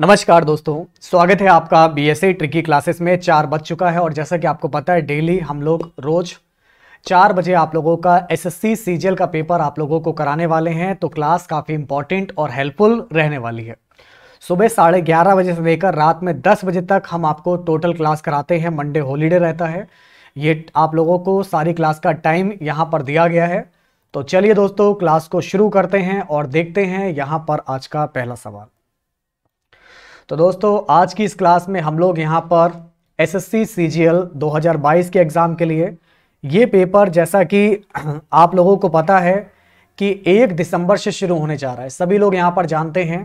नमस्कार दोस्तों स्वागत है आपका बी एस ट्रिकी क्लासेस में चार बज चुका है और जैसा कि आपको पता है डेली हम लोग रोज़ चार बजे आप लोगों का एसएससी सीजीएल का पेपर आप लोगों को कराने वाले हैं तो क्लास काफ़ी इंपॉर्टेंट और हेल्पफुल रहने वाली है सुबह साढ़े ग्यारह बजे से लेकर रात में दस बजे तक हम आपको टोटल क्लास कराते हैं मंडे हॉलीडे रहता है ये आप लोगों को सारी क्लास का टाइम यहाँ पर दिया गया है तो चलिए दोस्तों क्लास को शुरू करते हैं और देखते हैं यहाँ पर आज का पहला सवाल तो दोस्तों आज की इस क्लास में हम लोग यहाँ पर एसएससी सीजीएल 2022 के एग्ज़ाम के लिए ये पेपर जैसा कि आप लोगों को पता है कि एक दिसंबर से शुरू होने जा रहा है सभी लोग यहाँ पर जानते हैं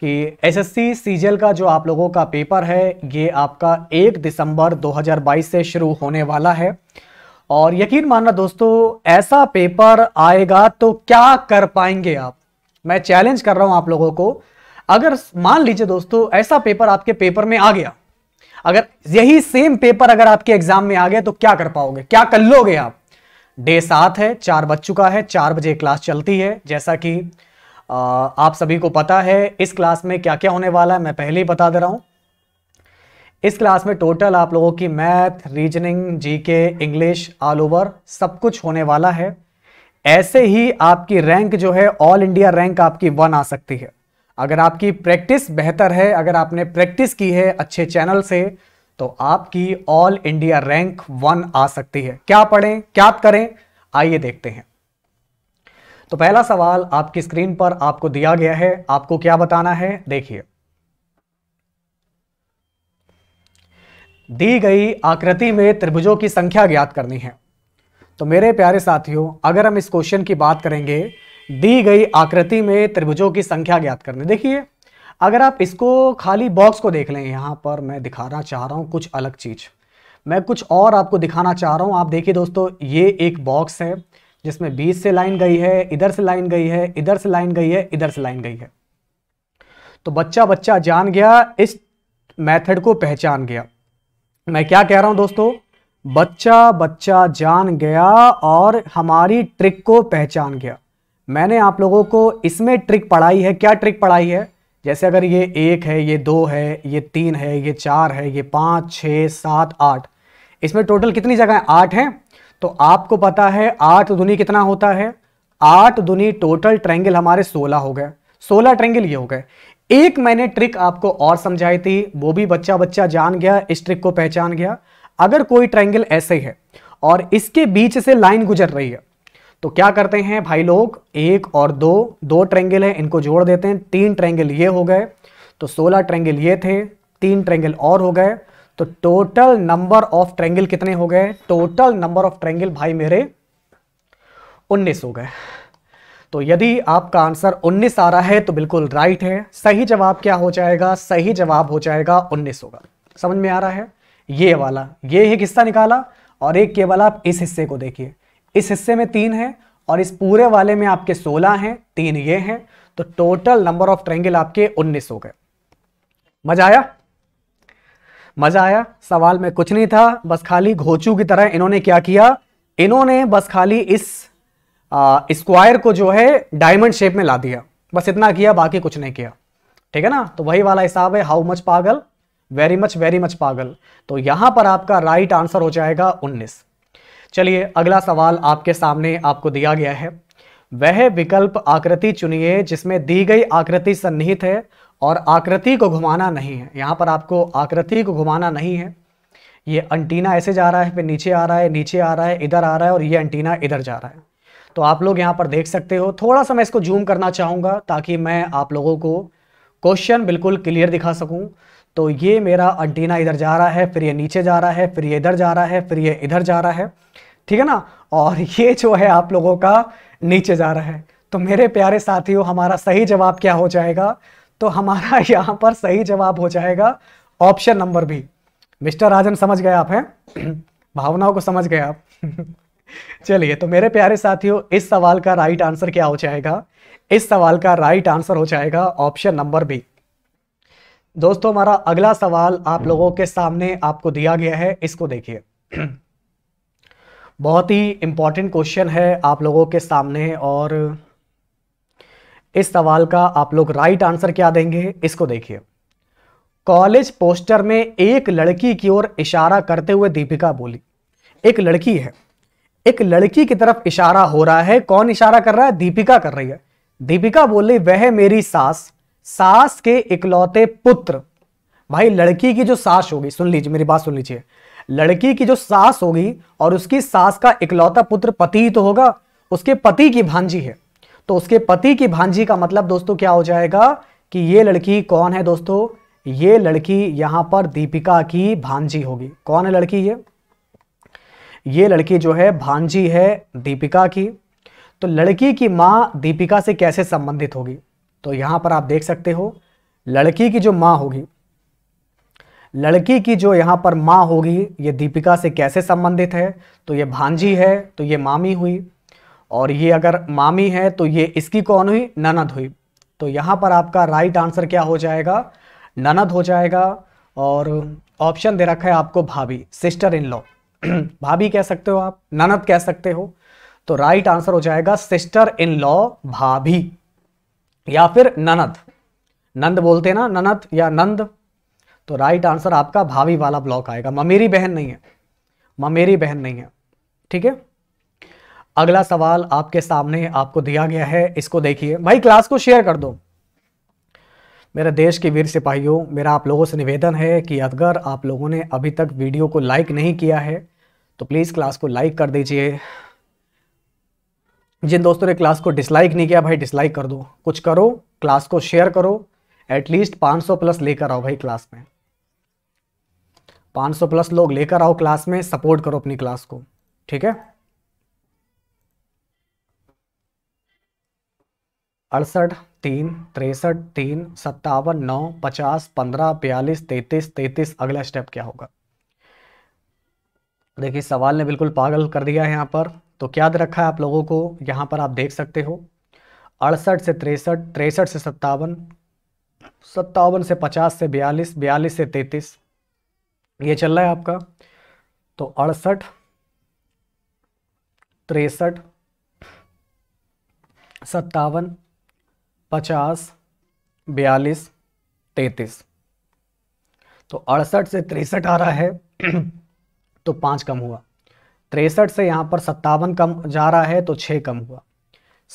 कि एसएससी सीजीएल का जो आप लोगों का पेपर है ये आपका एक दिसंबर 2022 से शुरू होने वाला है और यकीन मानना दोस्तों ऐसा पेपर आएगा तो क्या कर पाएंगे आप मैं चैलेंज कर रहा हूं आप लोगों को अगर मान लीजिए दोस्तों ऐसा पेपर आपके पेपर में आ गया अगर यही सेम पेपर अगर आपके एग्जाम में आ गया तो क्या कर पाओगे क्या कर लोगे आप डे सात है चार बज चुका है चार बजे क्लास चलती है जैसा कि आप सभी को पता है इस क्लास में क्या क्या होने वाला है मैं पहले ही बता दे रहा हूं इस क्लास में टोटल आप लोगों की math reasoning GK English all over सब कुछ होने वाला है ऐसे ही आपकी रैंक जो है ऑल इंडिया रैंक आपकी वन आ सकती है अगर आपकी प्रैक्टिस बेहतर है अगर आपने प्रैक्टिस की है अच्छे चैनल से तो आपकी ऑल इंडिया रैंक वन आ सकती है क्या पढ़ें क्या करें आइए देखते हैं तो पहला सवाल आपकी स्क्रीन पर आपको दिया गया है आपको क्या बताना है देखिए दी गई आकृति में त्रिभुजों की संख्या ज्ञात करनी है तो मेरे प्यारे साथियों अगर हम इस क्वेश्चन की बात करेंगे दी गई आकृति में त्रिभुजों की संख्या ज्ञात करने देखिए अगर आप इसको खाली बॉक्स को देख लें यहाँ पर मैं दिखाना चाह रहा हूँ कुछ अलग चीज़ मैं कुछ और आपको दिखाना चाह रहा हूँ आप देखिए दोस्तों ये एक बॉक्स है जिसमें बीस से लाइन गई है इधर से लाइन गई है इधर से लाइन गई है इधर से लाइन गई है तो बच्चा बच्चा जान गया इस मेथड को पहचान गया मैं क्या कह रहा हूं दोस्तों बच्चा बच्चा जान गया और हमारी ट्रिक को पहचान गया मैंने आप लोगों को इसमें ट्रिक पढ़ाई है क्या ट्रिक पढ़ाई है जैसे अगर ये एक है ये दो है ये तीन है ये चार है ये पाँच छः सात आठ इसमें टोटल कितनी जगह है? आठ हैं तो आपको पता है आठ दुनी कितना होता है आठ दुनी टोटल ट्रेंगल हमारे सोलह हो गए सोलह ट्रेंगल ये हो गए एक मैंने ट्रिक आपको और समझाई थी वो भी बच्चा बच्चा जान गया इस ट्रिक को पहचान गया अगर कोई ट्रेंगल ऐसे है और इसके बीच से लाइन गुजर रही है तो क्या करते हैं भाई लोग एक और दो दो ट्रेंगल हैं इनको जोड़ देते हैं तीन ट्रेंगल ये हो गए तो सोलह ट्रेंगल ये थे तीन ट्रेंगल और हो गए तो टोटल नंबर ऑफ ट्रेंगल कितने हो गए टोटल नंबर ऑफ ट्रेंगल भाई मेरे उन्नीस हो गए तो यदि आपका आंसर 19 आ रहा है तो बिल्कुल राइट है सही जवाब क्या हो जाएगा सही जवाब हो जाएगा उन्नीस होगा समझ में आ रहा है ये वाला ये एक हिस्सा निकाला और एक केवल आप इस हिस्से को देखिए इस हिस्से में तीन है और इस पूरे वाले में आपके सोलह हैं तीन ये हैं तो टोटल नंबर ऑफ ट्रेंगल आपके उन्नीस हो गए मजा आया मजा आया सवाल में कुछ नहीं था बस खाली घोचू की तरह इन्होंने क्या किया इन्होंने बस खाली इस स्क्वायर को जो है डायमंड शेप में ला दिया बस इतना किया बाकी कुछ नहीं किया ठीक है ना तो वही वाला हिसाब है हाउ मच पागल वेरी मच वेरी मच पागल तो यहां पर आपका राइट आंसर हो जाएगा उन्नीस चलिए अगला सवाल आपके सामने आपको दिया गया है वह विकल्प आकृति चुनिए जिसमें दी गई आकृति सन्निहित है और आकृति को घुमाना नहीं है यहाँ पर आपको आकृति को घुमाना नहीं है ये अंटीना ऐसे जा रहा है फिर नीचे आ रहा है नीचे आ रहा है इधर आ रहा है और ये अंटीना इधर जा रहा है तो आप लोग यहाँ पर देख सकते हो थोड़ा सा मैं इसको जूम करना चाहूँगा ताकि मैं आप लोगों को क्वेश्चन बिल्कुल क्लियर दिखा सकूँ तो ये मेरा अंटीना इधर जा रहा है फिर ये नीचे जा रहा है फिर ये इधर जा रहा है फिर ये इधर जा रहा है ठीक है ना और ये जो है आप लोगों का नीचे जा रहा है तो मेरे प्यारे साथियों हमारा सही जवाब क्या हो जाएगा तो हमारा यहां पर सही जवाब हो जाएगा option number B mister Rajan समझ गए आप हैं भावनाओं को समझ गए आप चलिए तो मेरे प्यारे साथियों इस सवाल का राइट आंसर क्या हो जाएगा इस सवाल का राइट आंसर हो जाएगा ऑप्शन नंबर बी दोस्तों हमारा अगला सवाल आप लोगों के सामने आपको दिया गया है इसको देखिए बहुत ही इम्पॉर्टेंट क्वेश्चन है आप लोगों के सामने और इस सवाल का आप लोग राइट आंसर क्या देंगे इसको देखिए कॉलेज पोस्टर में एक लड़की की ओर इशारा करते हुए दीपिका बोली एक लड़की है एक लड़की की तरफ इशारा हो रहा है कौन इशारा कर रहा है दीपिका कर रही है दीपिका बोली वह मेरी सास सास के इकलौते पुत्र भाई लड़की की जो सास होगी सुन लीजिए मेरी बात सुन लीजिए लड़की की जो सास होगी और उसकी सास का इकलौता पुत्र पति ही तो होगा उसके पति की भांजी है तो उसके पति की भांजी का मतलब दोस्तों क्या हो जाएगा कि ये लड़की कौन है दोस्तों ये लड़की यहां पर दीपिका की भांजी होगी कौन है लड़की ये ये लड़की जो है भांजी है दीपिका की तो लड़की की माँ दीपिका से कैसे संबंधित होगी तो यहां पर आप देख सकते हो लड़की की जो माँ होगी लड़की की जो यहाँ पर माँ होगी ये दीपिका से कैसे संबंधित है तो ये भांजी है तो ये मामी हुई और ये अगर मामी है तो ये इसकी कौन हुई ननद हुई तो यहाँ पर आपका राइट आंसर क्या हो जाएगा ननद हो जाएगा और ऑप्शन दे रखा है आपको भाभी सिस्टर इन लॉ भाभी कह सकते हो आप ननद कह सकते हो तो राइट आंसर हो जाएगा सिस्टर इन लॉ भाभी या फिर ननद नंद बोलते ना ननद या नंद तो राइट आंसर आपका भावी वाला ब्लॉक आएगा ममेरी बहन नहीं है ममेरी बहन नहीं है ठीक है अगला सवाल आपके सामने आपको दिया गया है इसको देखिए भाई क्लास को शेयर कर दो मेरे देश के वीर सिपाहियों मेरा आप लोगों से निवेदन है कि अगर आप लोगों ने अभी तक वीडियो को लाइक नहीं किया है तो प्लीज़ क्लास को लाइक कर दीजिए जिन दोस्तों ने क्लास को डिसलाइक नहीं किया भाई डिसलाइक कर दो कुछ करो क्लास को शेयर करो एटलीस्ट 500 प्लस लेकर आओ भाई क्लास में 500 प्लस लोग लेकर आओ क्लास में सपोर्ट करो अपनी क्लास को ठीक है अड़सठ तीन तिरसठ तीन सत्तावन नौ पचास पंद्रह बयालीस तैतीस तैतीस अगला स्टेप क्या होगा देखिए सवाल ने बिल्कुल पागल कर दिया है यहाँ पर तो क्या रखा है आप लोगों को यहाँ पर आप देख सकते हो अड़सठ से तिरसठ तिरसठ से सत्तावन सत्तावन से पचास से बयालीस बयालीस से तैतीस ये चल रहा है आपका तो अड़सठ तिरसठ सत्तावन पचास बयालीस तैतीस तो अड़सठ से तिरसठ आ रहा है तो पाँच कम हुआ तिरसठ से यहाँ पर सत्तावन कम जा रहा है तो छः कम हुआ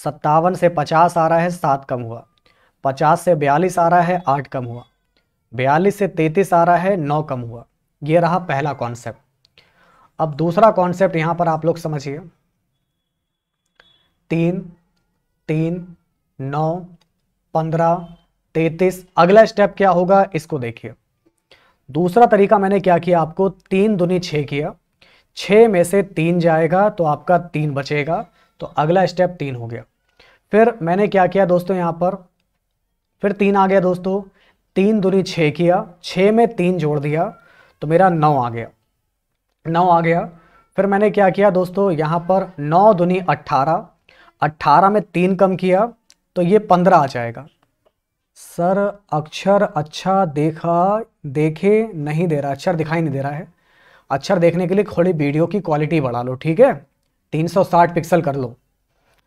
सत्तावन से पचास आ रहा है सात कम हुआ पचास से बयालीस आ रहा है आठ कम हुआ बयालीस से तैतीस आ रहा है नौ कम हुआ ये रहा पहला कॉन्सेप्ट अब दूसरा कॉन्सेप्ट यहाँ पर आप लोग समझिए तीन तीन नौ पंद्रह तैतीस अगला स्टेप क्या होगा इसको देखिए दूसरा तरीका मैंने क्या किया आपको तीन दुनी छः किया छः में से तीन जाएगा तो आपका तीन बचेगा तो अगला स्टेप तीन हो गया फिर मैंने क्या किया दोस्तों यहाँ पर फिर तीन आ गया दोस्तों तीन दूरी छः किया छः में तीन जोड़ दिया तो मेरा नौ आ गया नौ आ गया फिर मैंने क्या किया दोस्तों यहाँ पर नौ दूनी अट्ठारह अट्ठारह में तीन कम किया तो ये पंद्रह आ जाएगा सर अक्षर अच्छा देखा देखे नहीं दे रहा अक्षर दिखाई नहीं दे रहा है अक्षर देखने के लिए थोड़ी वीडियो की क्वालिटी बढ़ा लो ठीक है 360 पिक्सल कर लो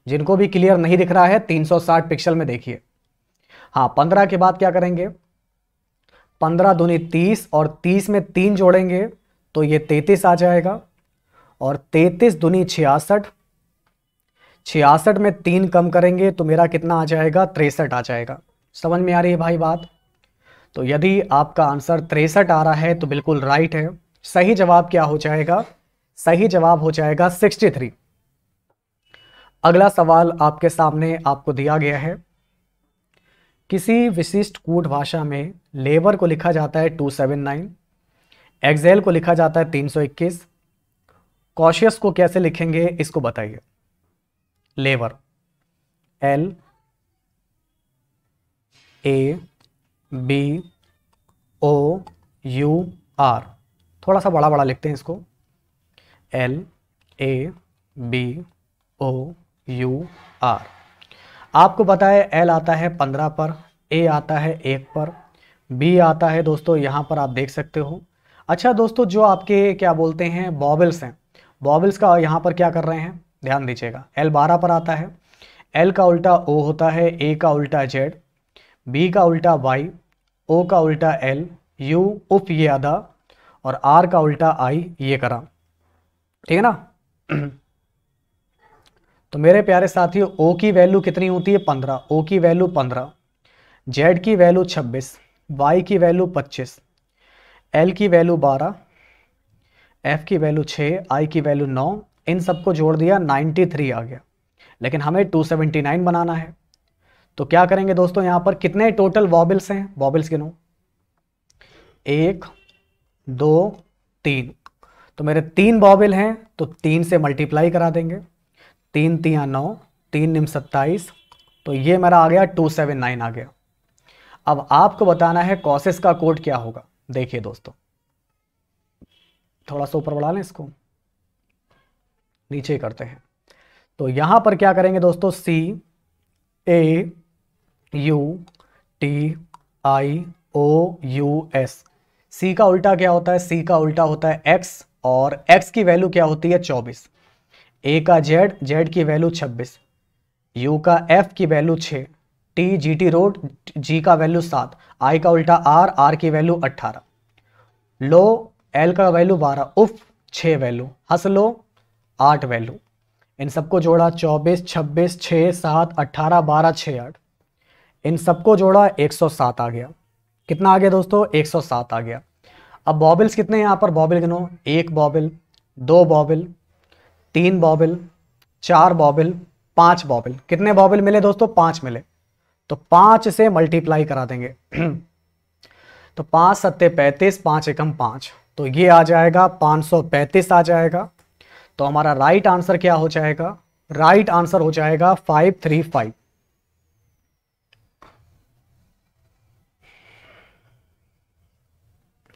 जिनको भी क्लियर नहीं दिख रहा है 360 पिक्सल में देखिए हाँ पंद्रह के बाद क्या करेंगे पंद्रह दूनी तीस और तीस में तीन जोड़ेंगे तो ये तैतीस आ जाएगा और तैतीस दुनी छियासठ छियासठ में तीन कम करेंगे तो मेरा कितना आ जाएगा तिरसठ आ जाएगा समझ में आ रही है भाई बात तो यदि आपका आंसर तिरसठ आ रहा है तो बिल्कुल राइट है सही जवाब क्या हो जाएगा सही जवाब हो जाएगा सिक्सटी थ्री अगला सवाल आपके सामने आपको दिया गया है किसी विशिष्ट कूट भाषा में लेबर को लिखा जाता है 279, एक्सेल को लिखा जाता है 321, कॉशियस को कैसे लिखेंगे इसको बताइए labour L A B O U R थोड़ा सा बड़ा बड़ा लिखते हैं इसको L A B O U R आपको पता है एल आता है पंद्रह पर ए आता है एक पर बी आता है दोस्तों यहाँ पर आप देख सकते हो अच्छा दोस्तों जो आपके क्या बोलते हैं बॉबल्स हैं बॉबल्स का यहाँ पर क्या कर रहे हैं ध्यान दीजिएगा एल बारह पर आता है एल का उल्टा ओ होता है ए का उल्टा जेड बी का उल्टा वाई ओ का उल्टा एल यू उफ ये आधा और आर का उल्टा आई ये करा ठीक है ना तो मेरे प्यारे साथियों ओ की वैल्यू कितनी होती है पंद्रह ओ की वैल्यू पंद्रह जेड की वैल्यू छब्बीस वाई की वैल्यू पच्चीस एल की वैल्यू बारह एफ की वैल्यू छः आई की वैल्यू नौ इन सबको जोड़ दिया नाइन्टी थ्री आ गया लेकिन हमें टू सेवेंटी नाइन बनाना है तो क्या करेंगे दोस्तों यहाँ पर कितने टोटल वॉबल्स हैं वॉबल्स गिनो एक दो तीन तो मेरे तीन वॉबल हैं तो तीन से मल्टीप्लाई करा देंगे तीन तिया नौ तीन निम सत्ताईस तो ये मेरा आ गया टू सेवन नाइन आ गया अब आपको बताना है कॉसेस का कोड क्या होगा देखिए दोस्तों थोड़ा सा ऊपर बढ़ा लें इसको नीचे करते हैं तो यहां पर क्या करेंगे दोस्तों C A U T I O U S C का उल्टा क्या होता है सी का उल्टा होता है एक्स और एक्स की वैल्यू क्या होती है चौबीस ए का जेड जेड की वैल्यू छब्बीस यू का एफ की वैल्यू छः टी जी टी रोड जी का वैल्यू सात आई का उल्टा आर आर की वैल्यू अट्ठारह लो एल का वैल्यू बारह उफ छः वैल्यू हंस लो आठ वैल्यू इन सबको जोड़ा चौबीस छब्बीस छः सात अट्ठारह बारह छः आठ इन सबको जोड़ा एक सौ सात आ गया कितना आ गया दोस्तों एक सौ सात आ गया अब बॉबल्स कितने यहाँ पर बॉबल गिनो एक बॉबल दो बॉबल तीन बॉबिल चार बॉबिल पांच बॉबिल कितने बॉबिल मिले दोस्तों पांच मिले तो पांच से मल्टीप्लाई करा देंगे तो पांच सत्ते पैंतीस पांच एकम पांच तो ये आ जाएगा पांच सौ पैंतीस आ जाएगा तो हमारा राइट आंसर क्या हो जाएगा राइट आंसर हो जाएगा फाइव थ्री फाइव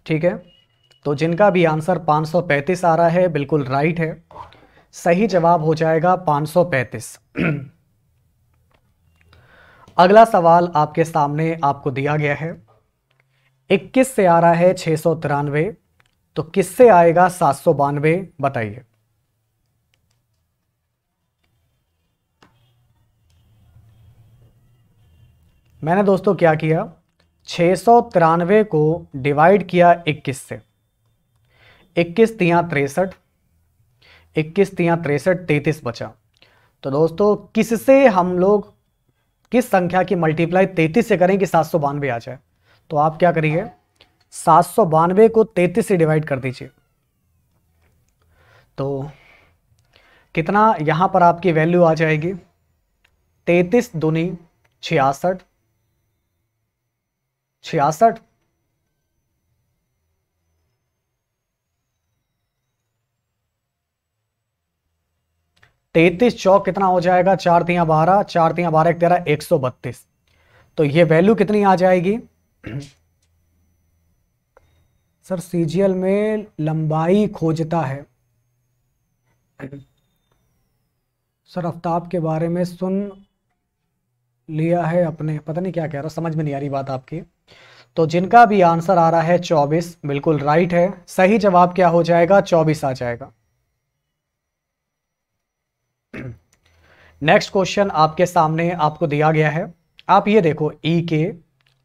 ठीक है तो जिनका भी आंसर पांच सौ पैंतीस आ रहा है बिल्कुल राइट है सही जवाब हो जाएगा 535 अगला सवाल आपके सामने आपको दिया गया है 21 से आ रहा है छह सौ तिरानवे तो किससे आएगा सात सौ बानवे बताइए मैंने दोस्तों क्या किया छह सौ तिरानवे को डिवाइड किया 21 से 21 तिया तिरसठ इक्कीस तिया तिरसठ तैतीस बचा तो दोस्तों किससे हम लोग किस संख्या की मल्टीप्लाई तैतीस से करें कि सात सौ बानवे आ जाए तो आप क्या करिए सात सौ बानवे को तैतीस से डिवाइड कर दीजिए तो कितना यहां पर आपकी वैल्यू आ जाएगी तैतीस दुनी छियासठ छियासठ तैतीस चौक कितना हो जाएगा चार तिया बारह चार तिया बारह एक तेरह एक सौ बत्तीस तो ये वैल्यू कितनी आ जाएगी सर सीजीएल में लंबाई खोजता है सर आफ्ताब के बारे में सुन लिया है अपने पता नहीं क्या कह रहा समझ में नहीं आ रही बात आपकी तो जिनका भी आंसर आ रहा है चौबीस बिल्कुल राइट है सही जवाब क्या हो जाएगा चौबीस आ जाएगा नेक्स्ट क्वेश्चन आपके सामने आपको दिया गया है आप ये देखो E K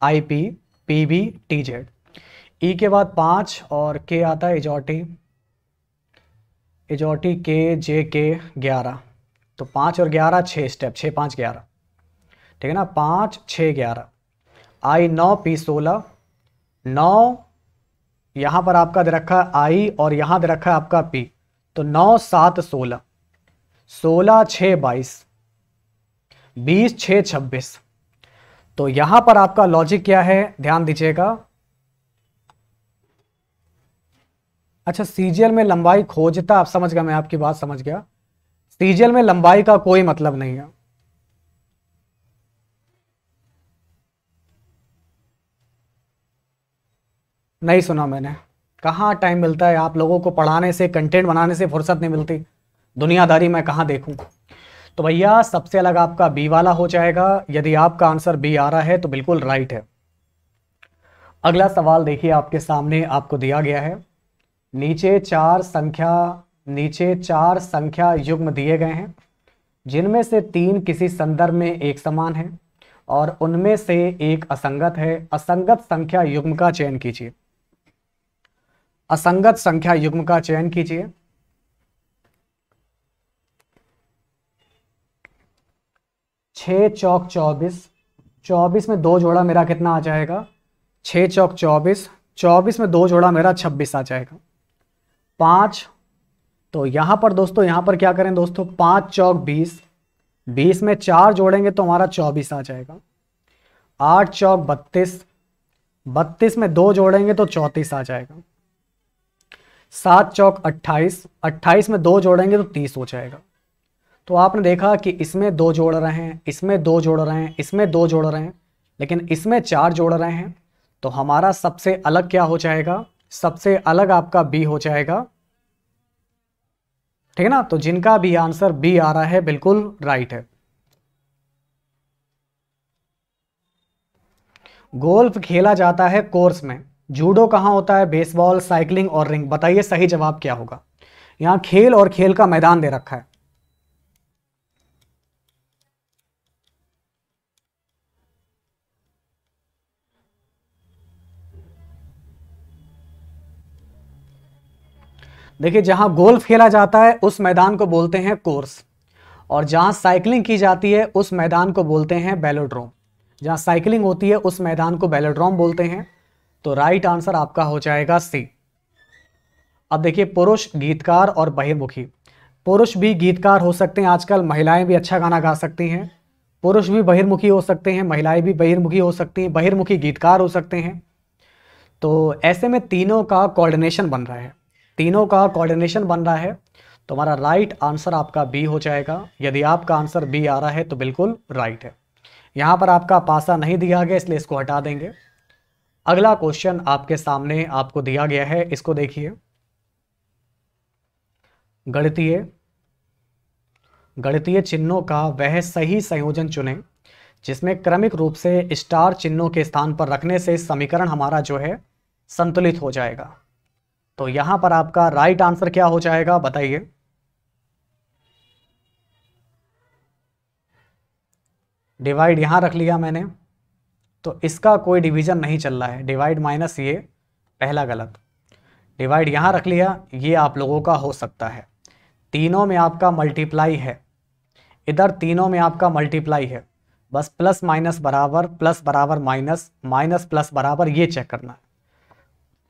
I P P B T Z E के बाद पांच और के आता है इजॉटी इजॉटी के जे के ग्यारह तो पांच और ग्यारह छह स्टेप छह पांच ग्यारह ठीक है ना पांच छः ग्यारह आई नौ पी सोलह नौ यहां पर आपका दे रखा है आई और यहां दे रखा है आपका पी तो नौ सात सोलह सोलह छ बाईस बीस छ छब्बीस तो यहां पर आपका लॉजिक क्या है ध्यान दीजिएगा अच्छा सीजीएल में लंबाई खोजता आप समझ गया मैं आपकी बात समझ गया सीजीएल में लंबाई का कोई मतलब नहीं है नहीं सुना मैंने कहा टाइम मिलता है आप लोगों को पढ़ाने से कंटेंट बनाने से फुर्सत नहीं मिलती दुनियादारी मैं कहाँ देखूँ तो भैया सबसे अलग आपका बी वाला हो जाएगा यदि आपका आंसर बी आ रहा है तो बिल्कुल राइट है अगला सवाल देखिए आपके सामने आपको दिया गया है नीचे चार संख्या नीचे चार संख्या युग्म दिए गए हैं जिनमें से तीन किसी संदर्भ में एक समान है और उनमें से एक असंगत है असंगत संख्या युग्म का चयन कीजिए असंगत संख्या युग्म का चयन कीजिए छः चौक चौबीस चौबीस में दो जोड़ा मेरा कितना आ जाएगा छः चौक चौबीस चौबीस में दो जोड़ा मेरा छब्बीस आ जाएगा पाँच तो यहाँ पर दोस्तों यहाँ पर क्या करें दोस्तों पाँच चौक बीस बीस में चार जोड़ेंगे तो हमारा चौबीस आ जाएगा आठ चौक बत्तीस बत्तीस में दो जोड़ेंगे तो चौंतीस आ जाएगा सात चौक अट्ठाईस अट्ठाईस में दो जोड़ेंगे तो तीस हो जाएगा तो आपने देखा कि इसमें दो जोड़ रहे हैं इसमें दो जोड़ रहे हैं इसमें दो जोड़ रहे हैं लेकिन इसमें चार जोड़ रहे हैं तो हमारा सबसे अलग क्या हो जाएगा सबसे अलग आपका बी हो जाएगा ठीक है ना तो जिनका भी आंसर बी आ रहा है बिल्कुल राइट है गोल्फ खेला जाता है कोर्स में जूडो कहां होता है बेसबॉल साइकिलिंग और रिंग बताइए सही जवाब क्या होगा यहां खेल और खेल का मैदान दे रखा है देखिए जहाँ गोल्फ खेला जाता है उस मैदान को बोलते हैं कोर्स और जहाँ साइकिलिंग की जाती है उस मैदान को बोलते हैं बेलोड्रोम जहाँ साइकिलिंग होती है उस मैदान को बेलोड्रोम बोलते हैं तो राइट आंसर आपका हो जाएगा सी अब देखिए पुरुष गीतकार और बहिर्मुखी पुरुष भी गीतकार हो सकते हैं आजकल महिलाएं भी अच्छा गाना गा सकती हैं पुरुष भी बहिर्मुखी हो सकते हैं महिलाएं भी बहिर्मुखी हो सकती हैं बहिर्मुखी गीतकार हो सकते हैं तो ऐसे में तीनों का कोऑर्डिनेशन बन रहा है तीनों का कोऑर्डिनेशन बन रहा है तो हमारा राइट आंसर आपका बी हो जाएगा यदि आपका आंसर बी आ रहा है तो बिल्कुल राइट है यहाँ पर आपका पासा नहीं दिया गया इसलिए इसको हटा देंगे अगला क्वेश्चन आपके सामने आपको दिया गया है इसको देखिए गणितीय गणितीय चिन्हों का वह सही संयोजन चुनें जिसमें क्रमिक रूप से स्टार चिन्हों के स्थान पर रखने से समीकरण हमारा जो है संतुलित हो जाएगा तो यहां पर आपका राइट आंसर क्या हो जाएगा बताइए डिवाइड यहां रख लिया मैंने तो इसका कोई डिवीजन नहीं चल रहा है डिवाइड माइनस ये पहला गलत डिवाइड यहाँ रख लिया ये आप लोगों का हो सकता है तीनों में आपका मल्टीप्लाई है इधर तीनों में आपका मल्टीप्लाई है बस प्लस माइनस बराबर प्लस बराबर माइनस माइनस प्लस बराबर ये चेक करना है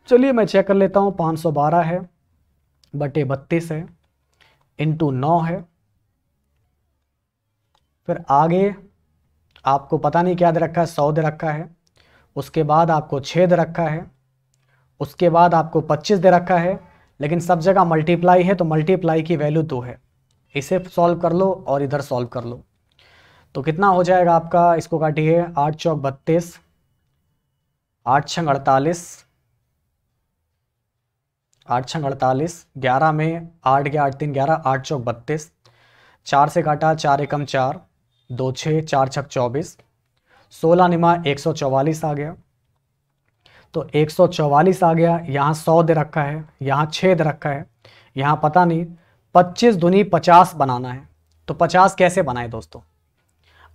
चलिए मैं चेक कर लेता हूँ पाँच सौ बारह है बटे बत्तीस है इंटू नौ है फिर आगे आपको पता नहीं क्या दे रखा है सौ दे रखा है उसके बाद आपको छः दे रखा है उसके बाद आपको पच्चीस दे रखा है लेकिन सब जगह मल्टीप्लाई है तो मल्टीप्लाई की वैल्यू दो है इसे सॉल्व कर लो और इधर सॉल्व कर लो तो कितना हो जाएगा आपका इसको काटिए आठ चौक बत्तीस आठ छंग अड़तालीस आठ छः अड़तालीस ग्यारह में आठ गया आठ तीन ग्यारह आठ चौक बत्तीस चार से काटा चार एकम चार दो छः चार छक चौबीस सोलह निमा एक सौ चौवालीस आ गया तो एक सौ चौवालीस आ गया यहाँ सौ दे रखा है यहाँ छः दे रखा है यहाँ पता नहीं पच्चीस दुनी पचास बनाना है तो पचास कैसे बनाए दोस्तों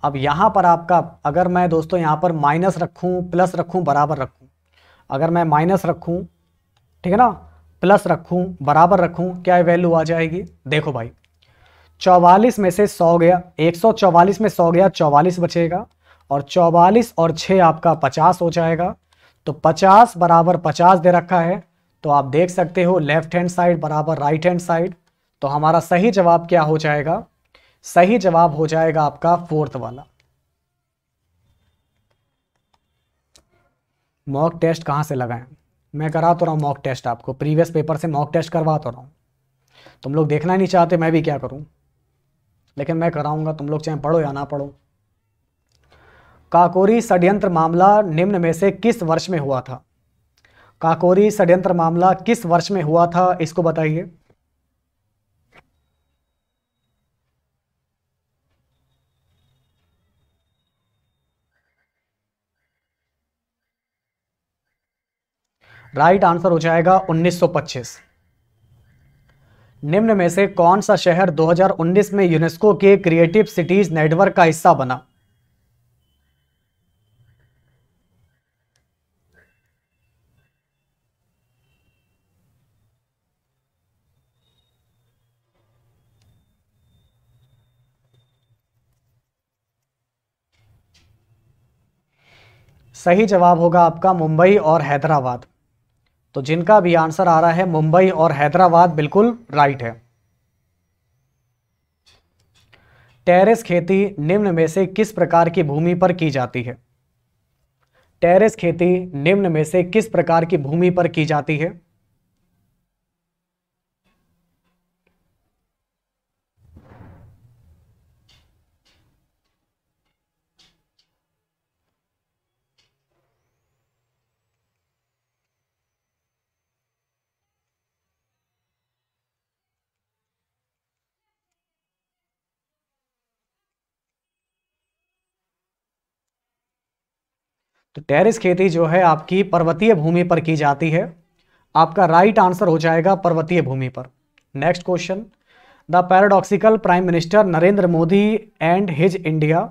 अब यहाँ पर आपका अगर मैं दोस्तों यहाँ पर माइनस रखूँ प्लस रखूँ बराबर रखूँ अगर मैं माइनस रखूँ ठीक है ना प्लस रखूं बराबर रखूं क्या वैल्यू आ जाएगी देखो भाई चौवालीस में से सौ गया एक सौ चौवालीस में सौ गया चौवालीस बचेगा और चौवालीस और 6 आपका पचास हो जाएगा तो पचास बराबर पचास दे रखा है तो आप देख सकते हो लेफ्ट हैंड साइड बराबर राइट हैंड साइड तो हमारा सही जवाब क्या हो जाएगा सही जवाब हो जाएगा आपका फोर्थ वाला मॉक टेस्ट कहाँ से लगाएं मैं करा तो रहा हूँ मॉक टेस्ट आपको प्रीवियस पेपर से मॉक टेस्ट करवा तो रहा हूँ तुम लोग देखना नहीं चाहते मैं भी क्या करूँ लेकिन मैं कराऊंगा तुम लोग चाहे पढ़ो या ना पढ़ो काकोरी षड्यंत्र मामला निम्न में से किस वर्ष में हुआ था काकोरी षड्यंत्र मामला किस वर्ष में हुआ था इसको बताइए राइट आंसर हो जाएगा 1925 निम्न में से कौन सा शहर 2019 में यूनेस्को के क्रिएटिव सिटीज नेटवर्क का हिस्सा बना सही जवाब होगा आपका मुंबई और हैदराबाद तो जिनका भी आंसर आ रहा है मुंबई और हैदराबाद बिल्कुल राइट है टेरेस खेती निम्न में से किस प्रकार की भूमि पर की जाती है टेरेस खेती निम्न में से किस प्रकार की भूमि पर की जाती है तो टेरिस खेती जो है आपकी पर्वतीय भूमि पर की जाती है आपका राइट आंसर हो जाएगा पर्वतीय भूमि पर next question the paradoxical prime minister Narendra Modi and his India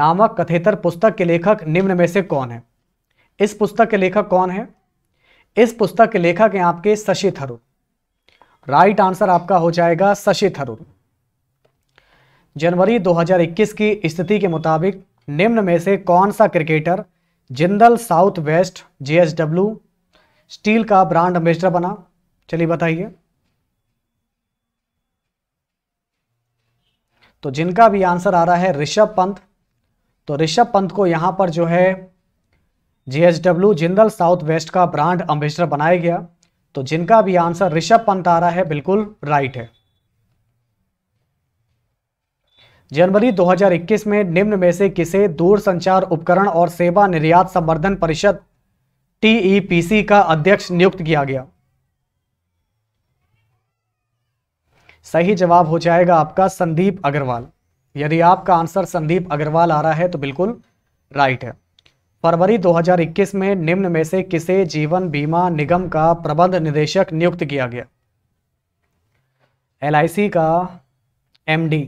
नामक कथेतर पुस्तक के लेखक निम्न में से कौन है इस पुस्तक के लेखक कौन है इस पुस्तक के लेखक हैं आपके शशि थरूर राइट आंसर आपका हो जाएगा शशि थरूर जनवरी 2021 की स्थिति के मुताबिक निम्न में से कौन सा cricketer Jindal South West JSW Steel का ब्रांड अम्बेसडर बना चलिए बताइए तो जिनका भी आंसर आ रहा है ऋषभ पंत तो ऋषभ पंत को यहां पर जो है जेएसडब्ल्यू जिंदल साउथ वेस्ट का ब्रांड अम्बेसडर बनाया गया तो जिनका भी आंसर ऋषभ पंत आ रहा है बिल्कुल राइट है जनवरी 2021 में निम्न में से किसे दूर संचार उपकरण और सेवा निर्यात संवर्धन परिषद टीईपीसी का अध्यक्ष नियुक्त किया गया सही जवाब हो जाएगा आपका संदीप अग्रवाल यदि आपका आंसर संदीप अग्रवाल आ रहा है तो बिल्कुल राइट है फरवरी 2021 में निम्न में से किसे जीवन बीमा निगम का प्रबंध निदेशक नियुक्त किया गया एलआईसी का एमडी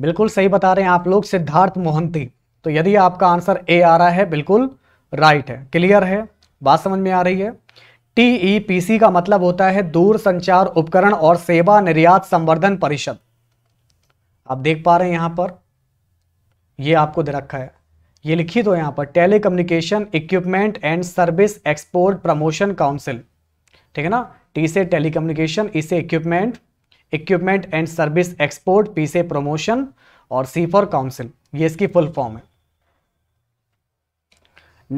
बिल्कुल सही बता रहे हैं आप लोग सिद्धार्थ मोहंती तो यदि आपका आंसर ए आ रहा है बिल्कुल राइट है क्लियर है बात समझ में आ रही है टीईपीसी e का मतलब होता है दूर संचार उपकरण और सेवा निर्यात संवर्धन परिषद आप देख पा रहे हैं यहां पर ये आपको दे रखा है ये लिखी तो यहां पर telecommunication equipment and service export promotion council ठीक है ना टी से टेली कम्युनिकेशन ई e से equipment equipment and service export P से प्रमोशन और सी फॉर काउंसिल ये इसकी फुल फॉर्म है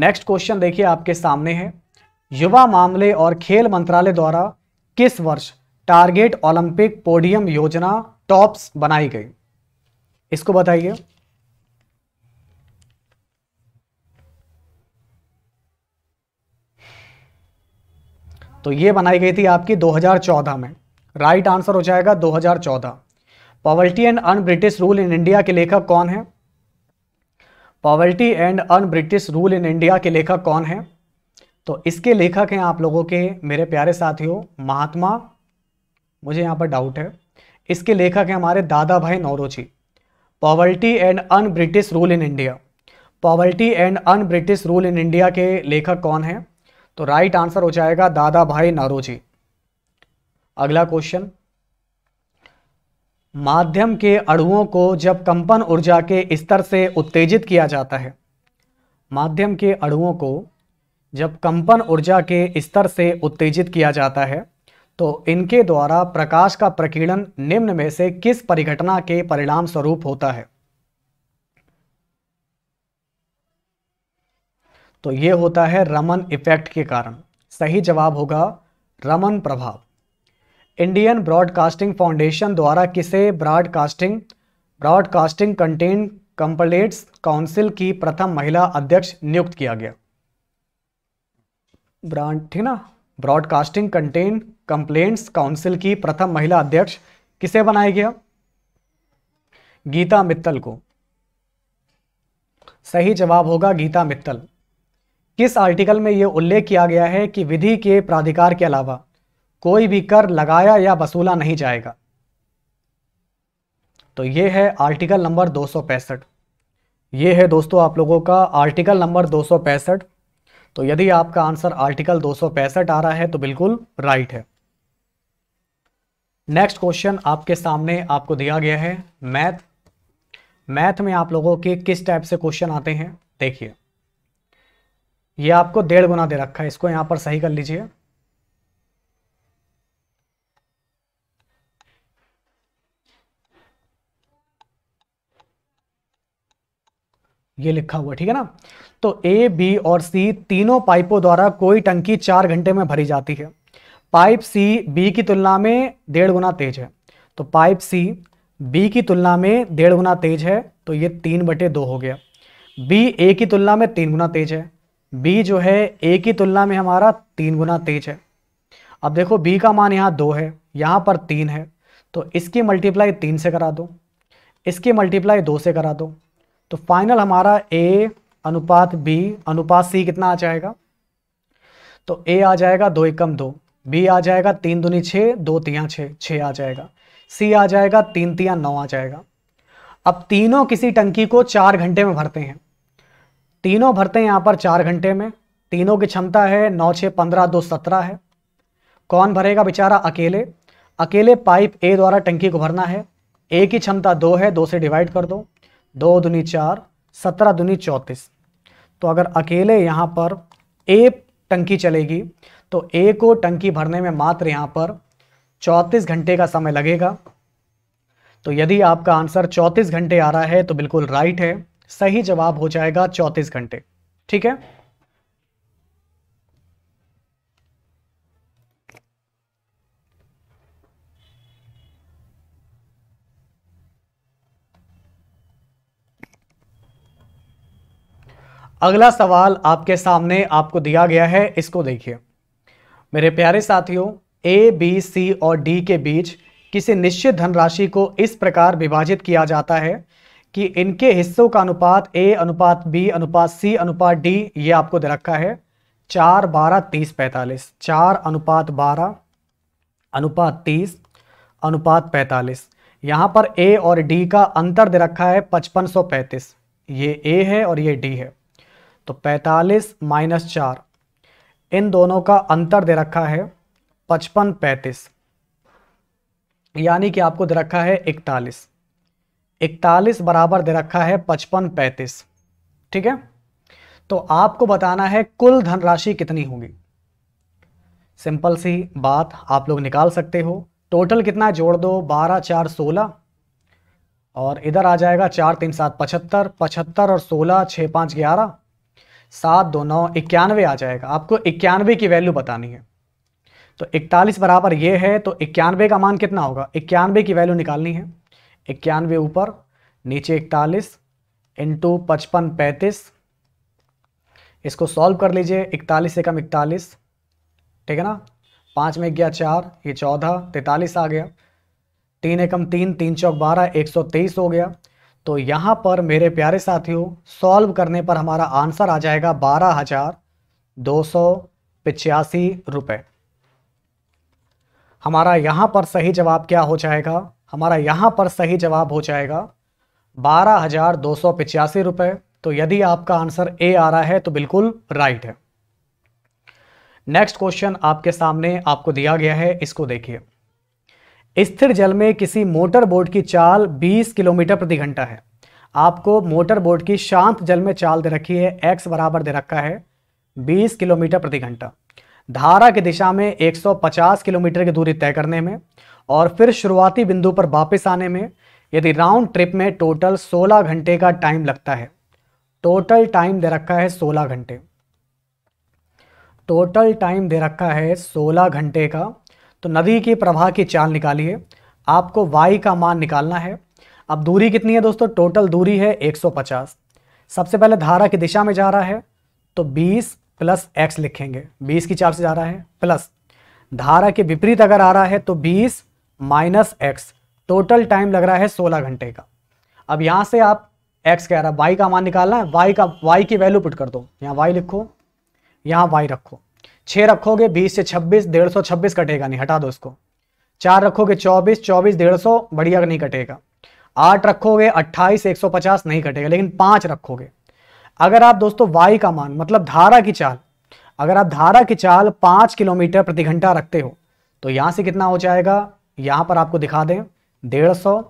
नेक्स्ट क्वेश्चन देखिए आपके सामने है युवा मामले और खेल मंत्रालय द्वारा किस वर्ष टारगेट ओलंपिक पोडियम योजना टॉप्स बनाई गई इसको बताइए तो ये बनाई गई थी आपकी 2014 में राइट आंसर हो जाएगा 2014 poverty and un British rule in India के लेखक कौन है poverty and un British rule in India के लेखक कौन है तो इसके लेखक हैं आप लोगों के मेरे प्यारे साथियों महात्मा मुझे यहाँ पर डाउट है इसके लेखक हैं हमारे Dadabhai Naoroji poverty and un British rule in India poverty and un British rule in India के लेखक कौन हैं तो राइट आंसर हो जाएगा दादा भाई नौरोजी अगला क्वेश्चन माध्यम के अणुओं को जब कंपन ऊर्जा के स्तर से उत्तेजित किया जाता है माध्यम के अणुओं को जब कंपन ऊर्जा के स्तर से उत्तेजित किया जाता है तो इनके द्वारा प्रकाश का प्रकीर्णन निम्न में से किस परिघटना के परिणाम स्वरूप होता है तो यह होता है रमन इफेक्ट के कारण सही जवाब होगा रमन प्रभाव इंडियन ब्रॉडकास्टिंग फाउंडेशन द्वारा किसे broadcasting broadcasting content complaints council की प्रथम महिला अध्यक्ष नियुक्त किया गया ब्रांड ठीक ना ब्रॉडकास्टिंग कंटेंट कंप्लेंट्स काउंसिल की प्रथम महिला अध्यक्ष किसे बनाया गया गीता मित्तल को सही जवाब होगा गीता मित्तल किस आर्टिकल में यह उल्लेख किया गया है कि विधि के प्राधिकार के अलावा कोई भी कर लगाया या वसूला नहीं जाएगा तो ये है आर्टिकल नंबर दो ये है दोस्तों आप लोगों का आर्टिकल नंबर दो तो यदि आपका आंसर आर्टिकल दो आ रहा है तो बिल्कुल राइट है नेक्स्ट क्वेश्चन आपके सामने आपको दिया गया है मैथ मैथ में आप लोगों के किस टाइप से क्वेश्चन आते हैं देखिए ये आपको डेढ़ गुना दे रखा है इसको यहाँ पर सही कर लीजिए ये लिखा हुआ ठीक है ना तो ए बी और सी तीनों पाइपों द्वारा कोई टंकी चार घंटे में भरी जाती है पाइप सी बी की तुलना में डेढ़ गुना तेज है तो पाइप सी बी की तुलना में डेढ़ गुना तेज है तो ये तीन बटे दो हो गया बी ए की तुलना में तीन गुना तेज है बी जो है ए की तुलना में हमारा तीन गुना तेज है अब देखो बी का मान यहाँ दो है यहाँ पर तीन है तो इसकी मल्टीप्लाई तीन से करा दो इसकी मल्टीप्लाई दो से करा दो तो फाइनल हमारा ए अनुपात बी अनुपात सी कितना आ जाएगा तो ए आ जाएगा दो एकम दो बी आ जाएगा तीन दुनी छः दो तिया छः छः आ जाएगा सी आ जाएगा तीन तिया नौ आ जाएगा अब तीनों किसी टंकी को चार घंटे में भरते हैं तीनों भरते हैं यहाँ पर चार घंटे में तीनों की क्षमता है नौ छः पंद्रह दो सत्रह है कौन भरेगा बेचारा अकेले अकेले पाइप ए द्वारा टंकी को भरना है ए की क्षमता दो है दो से डिवाइड कर दो दो दुनी चार सत्रह दुनी चौंतीस तो अगर अकेले यहाँ पर ए टंकी चलेगी तो ए को टंकी भरने में मात्र यहाँ पर चौंतीस घंटे का समय लगेगा तो यदि आपका आंसर चौंतीस घंटे आ रहा है तो बिल्कुल राइट है सही जवाब हो जाएगा चौंतीस घंटे ठीक है अगला सवाल आपके सामने आपको दिया गया है इसको देखिए मेरे प्यारे साथियों ए बी सी और डी के बीच किसी निश्चित धनराशि को इस प्रकार विभाजित किया जाता है कि इनके हिस्सों का अनुपात ए अनुपात बी अनुपात सी अनुपात डी ये आपको दे रखा है चार बारह तीस पैंतालीस चार अनुपात बारह अनुपात तीस अनुपात पैंतालीस यहाँ पर ए और डी का अंतर दे रखा है पचपन सौ पैंतीस ये ए है और ये डी है तो 45 माइनस चार इन दोनों का अंतर दे रखा है पचपन 35 यानी कि आपको दे रखा है इकतालीस इकतालीस बराबर दे रखा है पचपन पैंतीस ठीक है तो आपको बताना है कुल धनराशि कितनी होगी सिंपल सी बात आप लोग निकाल सकते हो टोटल कितना जोड़ दो बारह चार सोलह और इधर आ जाएगा चार तीन सात पचहत्तर पचहत्तर और सोलह छः पाँच ग्यारह सात दो नौ इक्यानवे आ जाएगा आपको इक्यानवे की वैल्यू बतानी है तो इकतालीस बराबर ये है तो इक्यानवे का मान कितना होगा इक्यानवे की वैल्यू निकालनी है इक्यानवे ऊपर नीचे इकतालीस इंटू पचपन पैंतीस इसको सॉल्व कर लीजिए इकतालीस से कम इकतालीस ठीक है ना पाँच में गया चार ये चौदह तैतालीस आ गया तीन एकम तीन तीन चौक बारह एक सौ तेईस हो गया तो यहाँ पर मेरे प्यारे साथियों सॉल्व करने पर हमारा आंसर आ जाएगा बारह हजार दो सौ पिचासी रुपये हमारा यहाँ पर सही जवाब क्या हो जाएगा हमारा यहाँ पर सही जवाब हो जाएगा बारह हजार दो सौ पिचासी रुपये तो यदि आपका आंसर ए आ रहा है तो बिल्कुल राइट है नेक्स्ट क्वेश्चन आपके सामने आपको दिया गया है इसको देखिए स्थिर जल में किसी मोटर बोट की चाल 20 किलोमीटर प्रति घंटा है आपको मोटर बोट की शांत जल में चाल दे रखी है एक्स बराबर दे रखा है 20 किलोमीटर प्रति घंटा धारा की दिशा में 150 किलोमीटर की दूरी तय करने में और फिर शुरुआती बिंदु पर वापस आने में यदि राउंड ट्रिप में टोटल 16 घंटे का टाइम लगता है टोटल टाइम दे रखा है 16 घंटे टोटल टाइम दे रखा है 16 घंटे का तो नदी के प्रवाह की चाल निकालिए आपको वाई का मान निकालना है अब दूरी कितनी है दोस्तों टोटल दूरी है 150 सबसे पहले धारा की दिशा में जा रहा है तो 20 प्लस एक्स लिखेंगे 20 की चाल से जा रहा है प्लस धारा के विपरीत अगर आ रहा है तो 20 माइनस एक्स टोटल टाइम लग रहा है 16 घंटे का अब यहाँ से आप एक्स कह रहा है वाई का मान निकालना है वाई का वाई की वैल्यू पुट कर दो यहाँ वाई लिखो यहाँ वाई रखो छः रखोगे बीस से छब्बीस डेढ़ सौ छब्बीस कटेगा नहीं हटा दो उसको चार रखोगे चौबीस चौबीस डेढ़ सौ बढ़िया नहीं कटेगा आठ रखोगे अट्ठाईस एक सौ पचास नहीं कटेगा लेकिन पाँच रखोगे अगर आप दोस्तों वाई का मान मतलब धारा की चाल अगर आप धारा की चाल पाँच किलोमीटर प्रति घंटा रखते हो तो यहाँ से कितना हो जाएगा यहाँ पर आपको दिखा दें डेढ़ सौ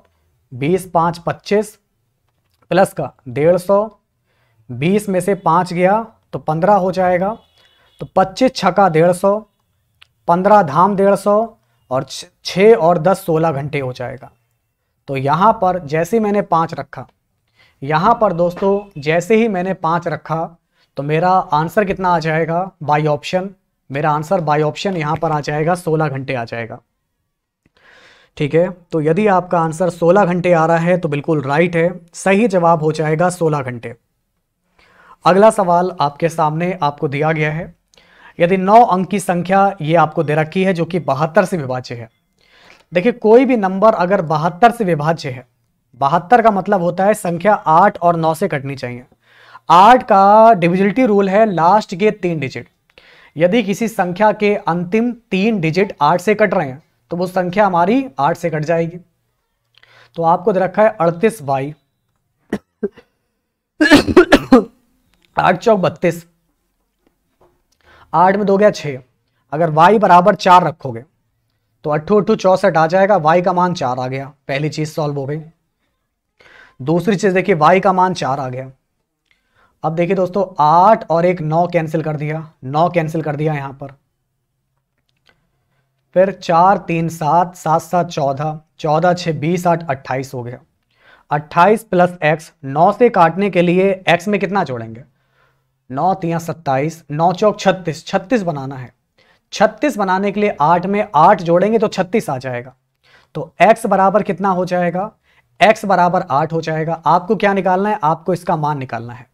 बीस पाँच पच्चीस प्लस का डेढ़ सौ बीस में से पाँच गया तो पंद्रह हो जाएगा तो पच्चीस छका डेढ़ सौ पंद्रह धाम डेढ़ सौ और छः और दस सोलह घंटे हो जाएगा तो यहाँ पर जैसे मैंने पाँच रखा यहाँ पर दोस्तों जैसे ही मैंने पाँच रखा तो मेरा आंसर कितना आ जाएगा बाई ऑप्शन मेरा आंसर बाई ऑप्शन यहाँ पर आ जाएगा सोलह घंटे आ जाएगा ठीक है तो यदि आपका आंसर 16 घंटे आ रहा है तो बिल्कुल राइट है सही जवाब हो जाएगा 16 घंटे अगला सवाल आपके सामने आपको दिया गया है यदि नौ अंक की संख्या ये आपको दे रखी है जो कि बहत्तर से विभाज्य है देखिए कोई भी नंबर अगर बहत्तर से विभाज्य है बहत्तर का मतलब होता है संख्या आठ और नौ से कटनी चाहिए आठ का डिविजिलिटी रूल है लास्ट के तीन डिजिट यदि किसी संख्या के अंतिम तीन डिजिट आठ से कट रहे हैं तो वो संख्या हमारी आठ से कट जाएगी तो आपको दे रखा है अड़तीस बाई आठ चौक बत्तीस आठ में दो गया छः अगर वाई बराबर चार रखोगे तो अट्ठू अट्ठू चौसठ आ जाएगा वाई का मान चार आ गया पहली चीज़ सॉल्व हो गई दूसरी चीज़ देखिए वाई का मान चार आ गया अब देखिए दोस्तों आठ और एक नौ कैंसिल कर दिया नौ कैंसिल कर दिया यहां पर फिर चार तीन सात सात सात चौदह चौदह छः बीस आठ अट्ठाईस हो गया अट्ठाईस प्लस एक्स नौ से काटने के लिए एक्स में कितना जोड़ेंगे नौ तिया सत्ताईस नौ चौक छत्तीस छत्तीस बनाना है छत्तीस बनाने के लिए आठ में आठ जोड़ेंगे तो छत्तीस आ जाएगा तो x बराबर कितना हो जाएगा x बराबर आठ हो जाएगा आपको क्या निकालना है आपको इसका मान निकालना है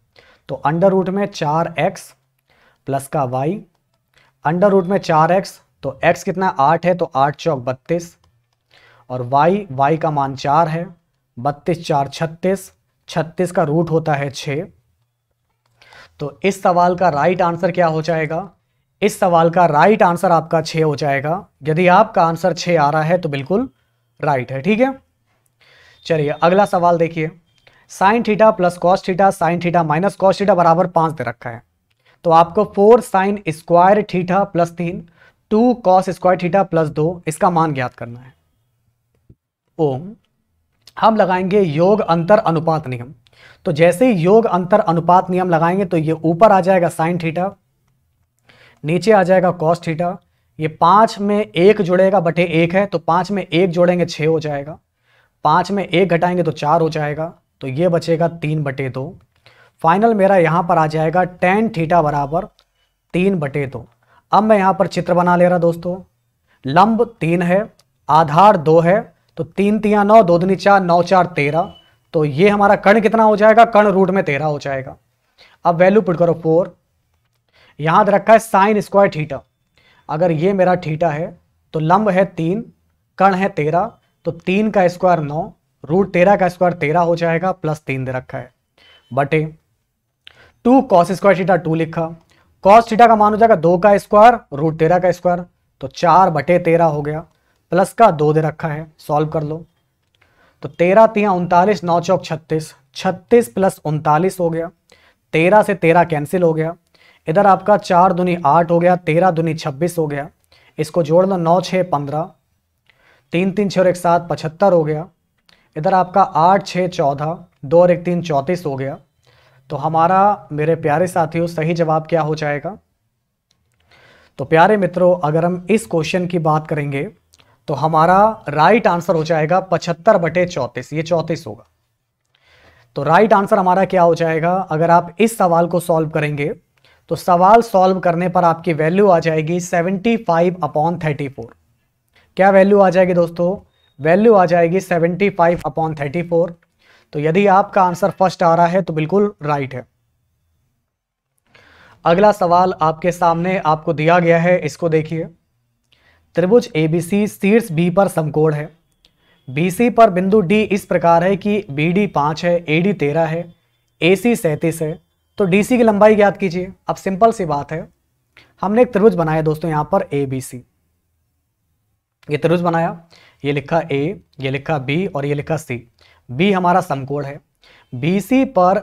तो अंडर रूट में चार एक्स प्लस का वाई अंडर रूट में चार एक्स तो x कितना आठ है तो आठ चौक बत्तीस और y y का मान चार है बत्तीस चार छत्तीस छत्तीस का रूट होता है छः तो इस सवाल का राइट आंसर क्या हो जाएगा इस सवाल का राइट आंसर आपका छः हो जाएगा यदि आपका आंसर छः आ रहा है तो बिल्कुल राइट है ठीक है चलिए अगला सवाल देखिए sine theta plus cos theta sine theta minus cos theta बराबर पांच दे रखा है तो आपको four sine square theta plus तीन two cos square theta plus दो इसका मान ज्ञात करना है ओम हम लगाएंगे योग अंतर अनुपात नियम तो जैसे ही योग अंतर अनुपात नियम लगाएंगे तो ये ऊपर आ जाएगा साइन थीटा नीचे आ जाएगा कॉस थीटा ये पांच में एक जुड़ेगा बटे एक है तो पांच में एक जोड़ेंगे छ हो जाएगा पांच में एक घटाएंगे तो चार हो जाएगा तो ये बचेगा तीन बटे दो फाइनल मेरा यहां पर आ जाएगा टेन थीटा बराबर तीन बटे दो अब मैं यहां पर चित्र बना ले रहा दोस्तों लंब तीन है आधार दो है तो तीन तिया नौ दो दिन चार नौ चार तेरह तो ये हमारा कर्ण कितना हो जाएगा कर्ण रूट में तेरह हो जाएगा अब वैल्यू पुट करो फोर यहां रखा है साइन स्क्वायर थीटा अगर ये मेरा थीटा है तो लंब है तीन कर्ण है तेरह तो तीन का स्क्वायर नौ रूट तेरह का स्क्वायर तेरह हो जाएगा प्लस तीन दे रखा है बटे two cos square theta two लिखा कॉस थीटा का मान हो जाएगा दो का स्क्वायर रूट तेरह का स्क्वायर तो चार बटे तेरह हो गया प्लस का दो दे रखा है सॉल्व कर लो तो तेरह तिया उनतालीस नौ चौक छत्तीस छत्तीस प्लस उनतालीस हो गया तेरह से तेरह कैंसिल हो गया इधर आपका चार दुनी आठ हो गया तेरह दुनी छब्बीस हो गया इसको जोड़ लो नौ छः पंद्रह तीन तीन छः और एक सात पचहत्तर हो गया इधर आपका आठ छः चौदह दो और एक तीन चौंतीस हो गया तो हमारा मेरे प्यारे साथियों सही जवाब क्या हो जाएगा तो प्यारे मित्रों अगर हम इस क्वेश्चन की बात करेंगे तो हमारा राइट आंसर हो जाएगा पचहत्तर बटे चौतीस ये चौतीस होगा तो राइट आंसर हमारा क्या हो जाएगा अगर आप इस सवाल को सॉल्व करेंगे तो सवाल सॉल्व करने पर आपकी वैल्यू आ जाएगी 75 फाइव अपॉन थर्टी क्या वैल्यू आ जाएगी दोस्तों वैल्यू आ जाएगी 75 फाइव अपॉन थर्टी तो यदि आपका आंसर फर्स्ट आ रहा है तो बिल्कुल राइट है अगला सवाल आपके सामने आपको दिया गया है इसको देखिए त्रिभुज ए बी सी शीर्ष बी पर समकोण है बी सी पर बिंदु डी इस प्रकार है कि बी डी पाँच है ए डी तेरह है ए सी सैंतीस है तो डी सी की लंबाई ज्ञात कीजिए अब सिंपल सी बात है हमने एक त्रिभुज बनाया दोस्तों यहाँ पर ए बी सी ये त्रिभुज बनाया ये लिखा ए ये लिखा बी और ये लिखा सी बी हमारा समकोण है बी सी पर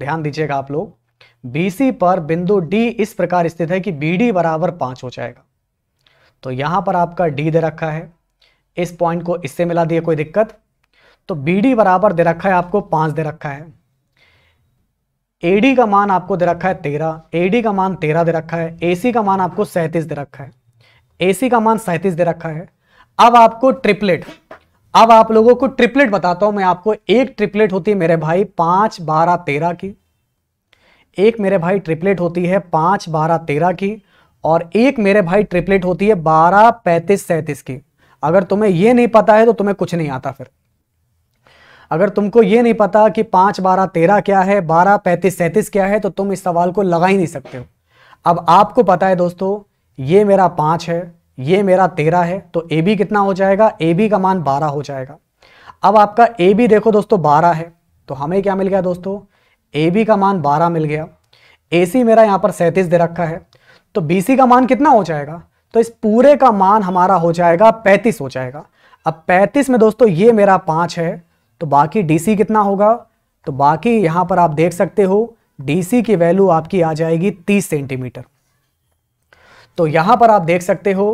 ध्यान दीजिएगा आप लोग बी सी पर बिंदु डी इस प्रकार स्थित है कि बी डी बराबर पाँच हो जाएगा तो यहाँ पर आपका डी दे रखा है इस पॉइंट को इससे मिला दिया कोई दिक्कत तो बी डी बराबर दे रखा है आपको पाँच दे रखा है ए डी का मान आपको दे रखा है तेरह ए डी का मान तेरह दे रखा है ए सी का मान आपको सैंतीस दे रखा है ए सी का मान सैंतीस दे रखा है अब आपको ट्रिपलेट अब आप लोगों को ट्रिपलेट बताता हूं मैं आपको एक ट्रिपलेट होती है मेरे भाई पांच बारह तेरह की एक मेरे भाई ट्रिपलेट होती है पांच बारह तेरह की और एक मेरे भाई ट्रिपलेट होती है बारह पैंतीस सैंतीस की अगर तुम्हें यह नहीं पता है तो तुम्हें कुछ नहीं आता फिर अगर तुमको यह नहीं पता कि पांच बारह तेरह क्या है बारह पैंतीस सैंतीस क्या है तो तुम इस सवाल को लगा ही नहीं सकते हो अब आपको पता है दोस्तों ये मेरा पांच है ये मेरा तेरह है तो ए बी कितना हो जाएगा ए बी का मान बारह हो जाएगा अब आपका ए बी देखो दोस्तों बारह है तो हमें क्या मिल गया दोस्तों ए बी का मान बारह मिल गया ए सी मेरा यहाँ पर सैंतीस दे रखा है तो BC का मान कितना हो जाएगा तो इस पूरे का मान हमारा हो जाएगा 35 हो जाएगा अब 35 में दोस्तों ये मेरा पाँच है तो बाकी DC कितना होगा तो बाकी यहाँ पर आप देख सकते हो DC की वैल्यू आपकी आ जाएगी 30 सेंटीमीटर तो यहाँ पर आप देख सकते हो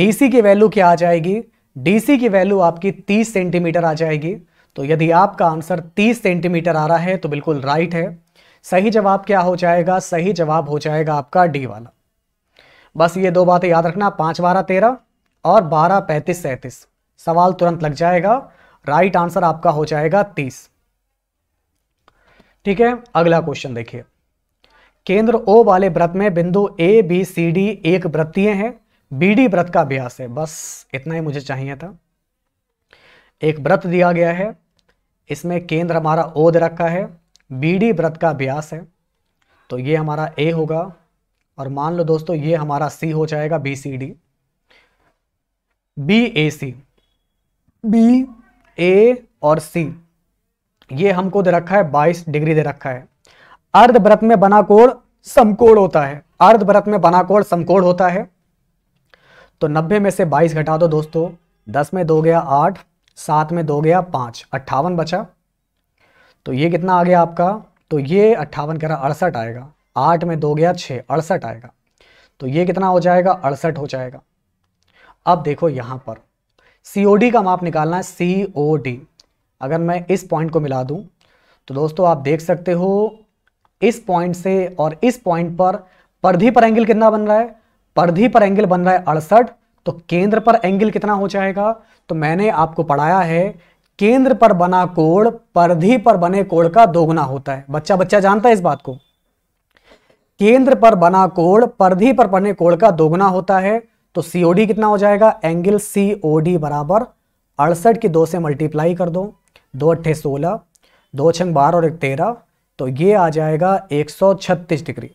DC की वैल्यू क्या आ जाएगी DC की वैल्यू आपकी 30 सेंटीमीटर आ जाएगी तो यदि आपका आंसर 30 सेंटीमीटर आ रहा है तो बिल्कुल राइट है सही जवाब क्या हो जाएगा सही जवाब हो जाएगा आपका डी वाला बस ये दो बातें याद रखना पाँच बारह तेरह और बारह पैंतीस सैंतीस सवाल तुरंत लग जाएगा राइट आंसर आपका हो जाएगा तीस ठीक है अगला क्वेश्चन देखिए केंद्र ओ वाले व्रत में बिंदु ए बी सी डी एक व्रतीय है बी डी व्रत का अभ्यास है बस इतना ही मुझे चाहिए था एक व्रत दिया गया है इसमें केंद्र हमारा ओ दे रखा है बी डी व्रत का अभ्यास है तो ये हमारा ए होगा और मान लो दोस्तों ये हमारा सी हो जाएगा B C D B A C B A और सी ये हमको दे रखा है 22 डिग्री दे रखा है अर्धव्रत में बना कोण समकोण होता है अर्धव्रत में बना कोण समकोण होता है तो 90 में से 22 घटा दो दोस्तों 10 में दो गया 8 सात में दो गया 5 अट्ठावन बचा तो ये कितना आ गया आपका तो ये अट्ठावन कह रहा अड़सठ आएगा आठ में दो गया छः अड़सठ आएगा तो ये कितना हो जाएगा अड़सठ हो जाएगा अब देखो यहाँ पर सी का माप निकालना है सी अगर मैं इस पॉइंट को मिला दूँ तो दोस्तों आप देख सकते हो इस पॉइंट से और इस पॉइंट पर परधि पर एंगल कितना बन रहा है परधि पर एंगल बन रहा है अड़सठ तो केंद्र पर एंगल कितना हो जाएगा तो मैंने आपको पढ़ाया है केंद्र पर बना कोण परधि पर बने कोण का दोगुना होता है बच्चा बच्चा जानता है इस बात को केंद्र पर बना कोण परधि पर बने कोण का दोगुना होता है तो सीओडी कितना हो जाएगा एंगल सीओडी बराबर अड़सठ की दो से मल्टीप्लाई कर दो दो अट्ठे सोलह दो छंग बारह और एक तेरह तो ये आ जाएगा एक सौ छत्तीस डिग्री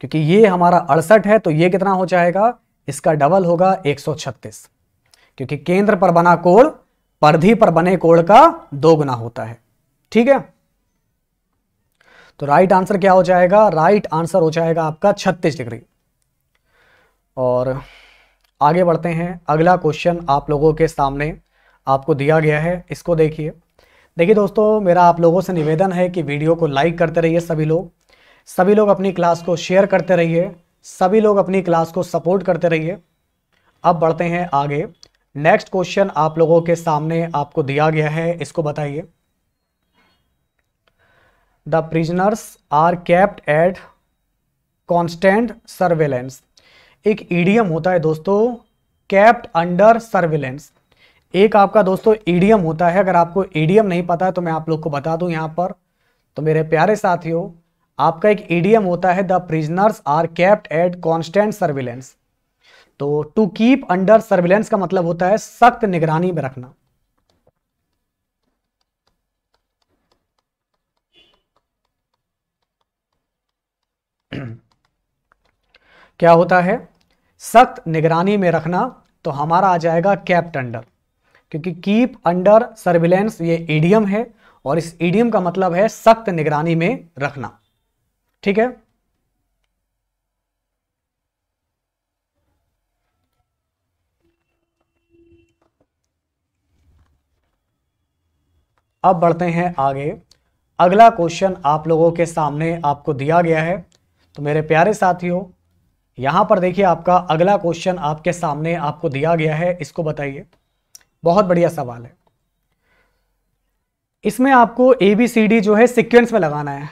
क्योंकि ये हमारा अड़सठ है तो ये कितना हो जाएगा इसका डबल होगा एक सौ छत्तीस क्योंकि केंद्र पर बना कोण परधि पर बने कोण का दोगुना होता है ठीक है तो राइट आंसर क्या हो जाएगा राइट आंसर हो जाएगा आपका छत्तीस डिग्री और आगे बढ़ते हैं अगला क्वेश्चन आप लोगों के सामने आपको दिया गया है इसको देखिए देखिए दोस्तों मेरा आप लोगों से निवेदन है कि वीडियो को लाइक करते रहिए सभी लोग सभी लोग अपनी क्लास को शेयर करते रहिए सभी लोग अपनी क्लास को सपोर्ट करते रहिए अब बढ़ते हैं आगे नेक्स्ट क्वेश्चन आप लोगों के सामने आपको दिया गया है इसको बताइए the prisoners are kept at constant surveillance एक ईडीएम e होता है दोस्तों कैप्ट अंडर सर्वेलेंस एक आपका दोस्तों ईडीएम e होता है अगर आपको ईडीएम e नहीं पता है तो मैं आप लोग को बता दूं यहां पर तो मेरे प्यारे साथियों आपका एक ईडीएम होता है the prisoners are kept at constant surveillance तो टू कीप अंडर सर्विलेंस का मतलब होता है सख्त निगरानी में रखना क्या होता है सख्त निगरानी में रखना तो हमारा आ जाएगा कैप्ट अंडर क्योंकि कीप अंडर सर्विलेंस ये ईडीएम है और इस ईडीएम का मतलब है सख्त निगरानी में रखना ठीक है अब बढ़ते हैं आगे अगला क्वेश्चन आप लोगों के सामने आपको दिया गया है तो मेरे प्यारे साथियों यहां पर देखिए आपका अगला क्वेश्चन आपके सामने आपको दिया गया है इसको बताइए बहुत बढ़िया सवाल है इसमें आपको ए बी सी डी जो है सिक्वेंस में लगाना है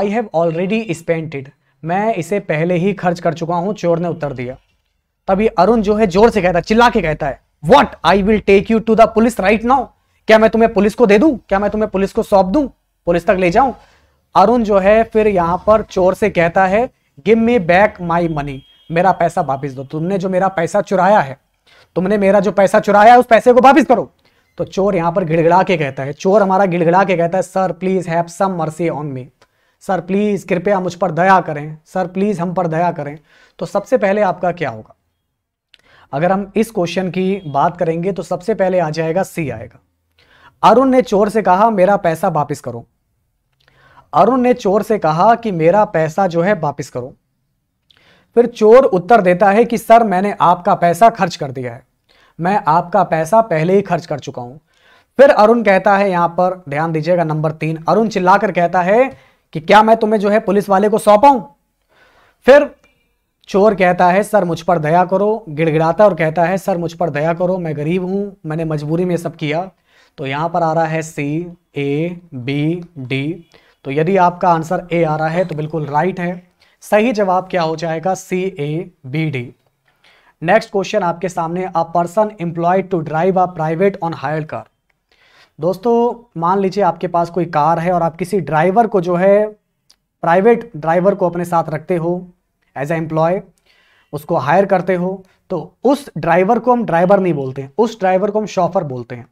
आई हैव ऑलरेडी स्पेंटेड मैं इसे पहले ही खर्च कर चुका हूं चोर ने उत्तर दिया तभी अरुण जो है जोर से कहता है चिल्ला के कहता है what I will take you to the police right now क्या मैं तुम्हें पुलिस को दे दू क्या मैं तुम्हें पुलिस को सौंप दू पुलिस तक ले जाऊं अरुण जो है फिर यहाँ पर चोर से कहता है give me back my money मेरा पैसा वापिस दो तुमने जो मेरा पैसा चुराया है तुमने मेरा जो पैसा चुराया है उस पैसे को वापिस करो तो चोर यहाँ पर गिड़गिड़ा के कहता है चोर हमारा गिड़गिड़ा के कहता है sir please have some mercy on me sir please कृपया मुझ पर दया करें सर प्लीज हम पर दया करें तो सबसे पहले आपका क्या होगा अगर हम इस क्वेश्चन की बात करेंगे तो सबसे पहले आ जाएगा सी आएगा अरुण ने चोर से कहा मेरा पैसा वापिस करो अरुण ने चोर से कहा कि मेरा पैसा जो है वापस करो फिर चोर उत्तर देता है कि सर मैंने आपका पैसा खर्च कर दिया है मैं आपका पैसा पहले ही खर्च कर चुका हूं फिर अरुण कहता है यहां पर ध्यान दीजिएगा नंबर तीन अरुण चिल्लाकर कहता है कि क्या मैं तुम्हें जो है पुलिस वाले को सौंपाऊं फिर चोर कहता है सर मुझ पर दया करो गिड़गिड़ाता और कहता है सर मुझ पर दया करो मैं गरीब हूं मैंने मजबूरी में सब किया तो यहां पर आ रहा है सी ए बी डी तो यदि आपका आंसर ए आ रहा है तो बिल्कुल राइट है सही जवाब क्या हो जाएगा C A B D next question आपके सामने a person employed to drive a private on hire car दोस्तों मान लीजिए आपके पास कोई कार है और आप किसी ड्राइवर को जो है प्राइवेट ड्राइवर को अपने साथ रखते हो एज ए एम्प्लॉय उसको हायर करते हो तो उस ड्राइवर को हम ड्राइवर नहीं बोलते हैं उस ड्राइवर को हम शॉफर बोलते हैं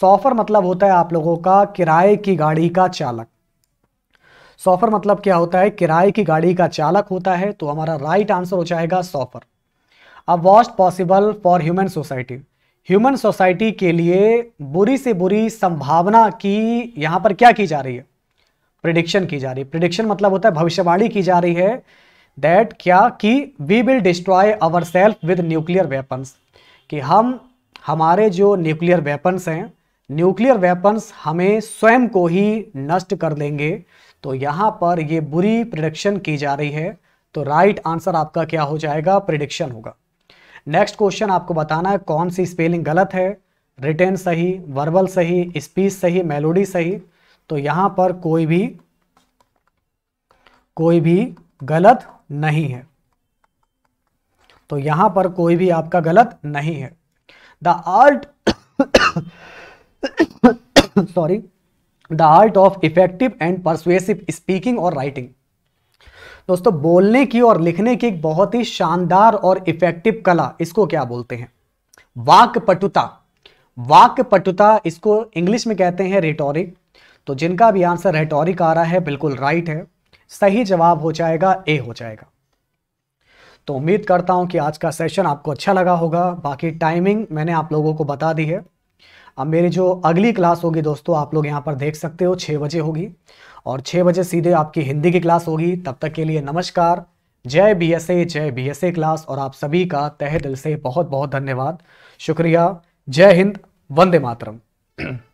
शॉफर मतलब होता है आप लोगों का किराए की गाड़ी का चालक सॉफर मतलब क्या होता है किराए की गाड़ी का चालक होता है तो हमारा राइट आंसर हो जाएगा सॉफर अब worst possible for human society human society के लिए बुरी से बुरी संभावना की यहां पर क्या की जा रही है प्रिडिक्शन की जा रही है प्रिडिक्शन मतलब होता है भविष्यवाणी की जा रही है दैट क्या कि we will destroy our self with nuclear weapons कि हम हमारे जो न्यूक्लियर वेपन्स हैं न्यूक्लियर वेपन्स हमें स्वयं को ही नष्ट कर देंगे तो यहां पर ये बुरी प्रिडिक्शन की जा रही है तो राइट आंसर आपका क्या हो जाएगा प्रिडिक्शन होगा नेक्स्ट क्वेश्चन आपको बताना है कौन सी स्पेलिंग गलत है रिटेन सही वर्बल सही स्पीच सही मेलोडी सही तो यहां पर कोई भी कोई भी गलत नहीं है तो यहां पर कोई भी आपका गलत नहीं है the art sorry the art of effective and persuasive speaking और राइटिंग दोस्तों बोलने की और लिखने की एक बहुत ही शानदार और इफेक्टिव कला इसको क्या बोलते हैं वाक पटुता वाक पटुता इसको इंग्लिश में कहते हैं रेटोरिक तो जिनका भी आंसर रेटोरिक आ रहा है बिल्कुल राइट है सही जवाब हो जाएगा ए हो जाएगा तो उम्मीद करता हूं कि आज का सेशन आपको अच्छा लगा होगा बाकी टाइमिंग मैंने आप लोगों को बता दी है अब मेरी जो अगली क्लास होगी दोस्तों आप लोग यहाँ पर देख सकते हो छः बजे होगी और छः बजे सीधे आपकी हिंदी की क्लास होगी तब तक के लिए नमस्कार जय बी एस ए जय बी एस ए क्लास और आप सभी का तहे दिल से बहुत बहुत धन्यवाद शुक्रिया जय हिंद वंदे मातरम